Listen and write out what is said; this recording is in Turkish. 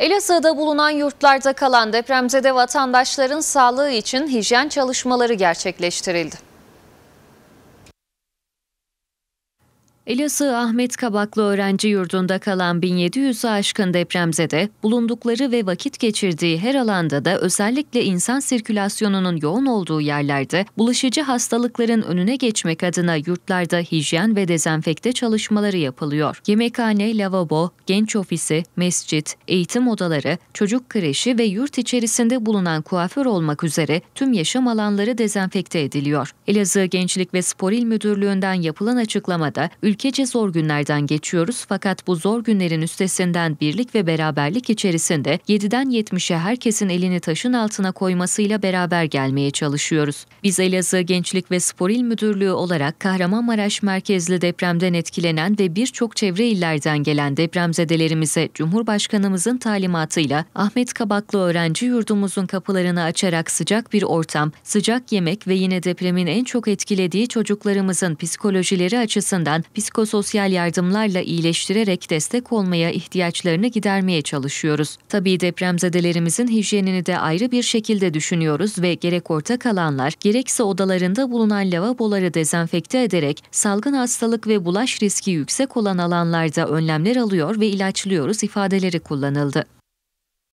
Elazığ'da bulunan yurtlarda kalan depremzede vatandaşların sağlığı için hijyen çalışmaları gerçekleştirildi. Elazığ Ahmet Kabaklı Öğrenci Yurdu'nda kalan 1700'ü aşkın depremzede bulundukları ve vakit geçirdiği her alanda da özellikle insan sirkülasyonunun yoğun olduğu yerlerde bulaşıcı hastalıkların önüne geçmek adına yurtlarda hijyen ve dezenfekte çalışmaları yapılıyor. Yemekhane, lavabo, genç ofisi, mescit, eğitim odaları, çocuk kreşi ve yurt içerisinde bulunan kuaför olmak üzere tüm yaşam alanları dezenfekte ediliyor. Elazığ Gençlik ve Spor İl Müdürlüğü'nden yapılan açıklamada ülkece zor günlerden geçiyoruz fakat bu zor günlerin üstesinden birlik ve beraberlik içerisinde 7'den 70'e herkesin elini taşın altına koymasıyla beraber gelmeye çalışıyoruz. Biz Elazığ Gençlik ve Spor İl Müdürlüğü olarak Kahramanmaraş merkezli depremden etkilenen ve birçok çevre illerden gelen depremzedelerimize Cumhurbaşkanımızın talimatıyla Ahmet Kabaklı öğrenci yurdumuzun kapılarını açarak sıcak bir ortam, sıcak yemek ve yine depremin en çok etkilediği çocuklarımızın psikolojileri açısından psikolojik psikososyal yardımlarla iyileştirerek destek olmaya ihtiyaçlarını gidermeye çalışıyoruz. Tabii depremzedelerimizin hijyenini de ayrı bir şekilde düşünüyoruz ve gerek ortak alanlar, gerekse odalarında bulunan lavaboları dezenfekte ederek salgın hastalık ve bulaş riski yüksek olan alanlarda önlemler alıyor ve ilaçlıyoruz ifadeleri kullanıldı.